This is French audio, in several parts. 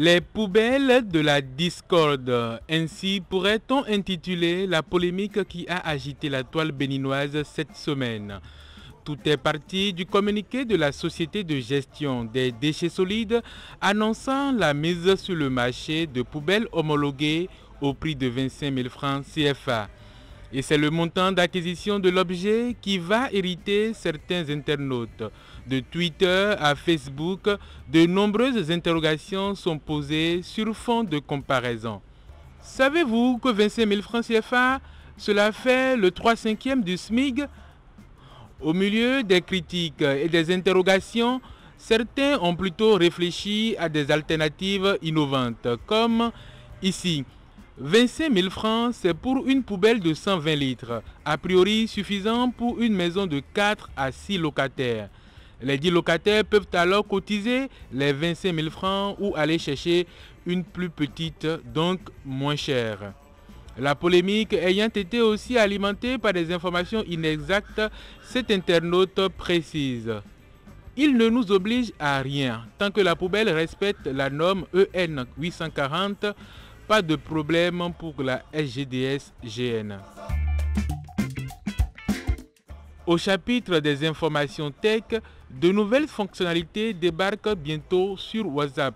Les poubelles de la discorde. Ainsi pourrait-on intituler la polémique qui a agité la toile béninoise cette semaine. Tout est parti du communiqué de la Société de gestion des déchets solides annonçant la mise sur le marché de poubelles homologuées au prix de 25 000 francs CFA. Et c'est le montant d'acquisition de l'objet qui va hériter certains internautes. De Twitter à Facebook, de nombreuses interrogations sont posées sur fond de comparaison. Savez-vous que 25 000 francs CFA, cela fait le 3 cinquième du SMIG Au milieu des critiques et des interrogations, certains ont plutôt réfléchi à des alternatives innovantes, comme ici, 25 000 francs, c'est pour une poubelle de 120 litres, a priori suffisant pour une maison de 4 à 6 locataires. Les 10 locataires peuvent alors cotiser les 25 000 francs ou aller chercher une plus petite, donc moins chère. La polémique ayant été aussi alimentée par des informations inexactes, cet internaute précise. Il ne nous oblige à rien tant que la poubelle respecte la norme e EN 840 pas de problème pour la SGDS-GN. Au chapitre des informations tech, de nouvelles fonctionnalités débarquent bientôt sur WhatsApp.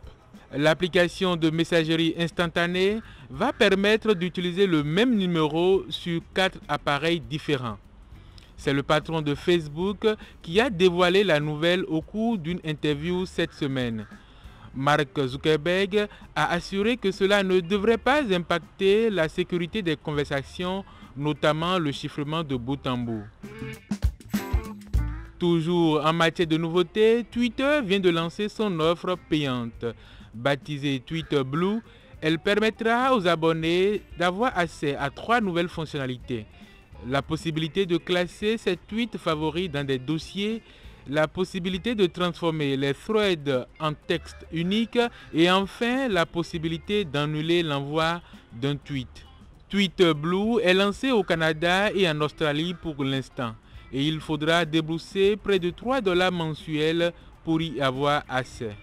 L'application de messagerie instantanée va permettre d'utiliser le même numéro sur quatre appareils différents. C'est le patron de Facebook qui a dévoilé la nouvelle au cours d'une interview cette semaine. Mark Zuckerberg a assuré que cela ne devrait pas impacter la sécurité des conversations, notamment le chiffrement de bout en bout. Toujours en matière de nouveautés, Twitter vient de lancer son offre payante. Baptisée Twitter Blue, elle permettra aux abonnés d'avoir accès à trois nouvelles fonctionnalités. La possibilité de classer ses tweets favoris dans des dossiers, la possibilité de transformer les threads en texte unique et enfin la possibilité d'annuler l'envoi d'un tweet. Tweet Blue est lancé au Canada et en Australie pour l'instant et il faudra débourser près de 3 dollars mensuels pour y avoir accès.